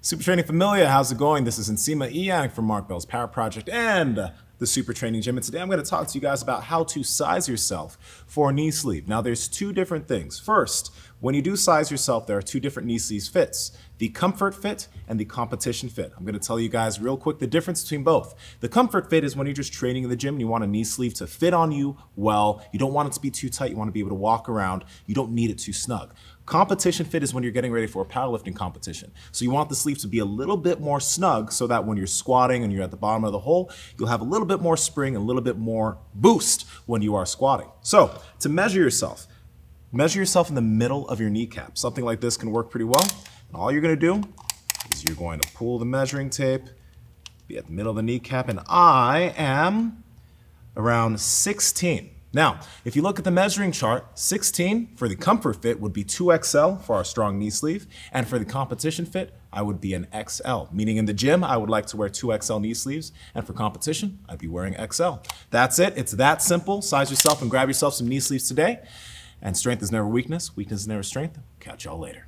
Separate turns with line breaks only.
Super Training Familia, how's it going? This is Nsema Eyang from Mark Bell's Power Project and the Super Training Gym. And today I'm going to talk to you guys about how to size yourself for a knee sleeve. Now, there's two different things. First, when you do size yourself, there are two different knee sleeves fits the comfort fit and the competition fit. I'm gonna tell you guys real quick the difference between both. The comfort fit is when you're just training in the gym and you want a knee sleeve to fit on you well. You don't want it to be too tight, you wanna be able to walk around, you don't need it too snug. Competition fit is when you're getting ready for a powerlifting competition. So you want the sleeve to be a little bit more snug so that when you're squatting and you're at the bottom of the hole, you'll have a little little bit more spring, a little bit more boost when you are squatting. So to measure yourself, measure yourself in the middle of your kneecap. Something like this can work pretty well. And all you're gonna do is you're going to pull the measuring tape, be at the middle of the kneecap, and I am around 16. Now, if you look at the measuring chart, 16 for the comfort fit would be 2XL for our strong knee sleeve, and for the competition fit, I would be an XL, meaning in the gym, I would like to wear 2XL knee sleeves, and for competition, I'd be wearing XL. That's it, it's that simple. Size yourself and grab yourself some knee sleeves today. And strength is never weakness, weakness is never strength. Catch y'all later.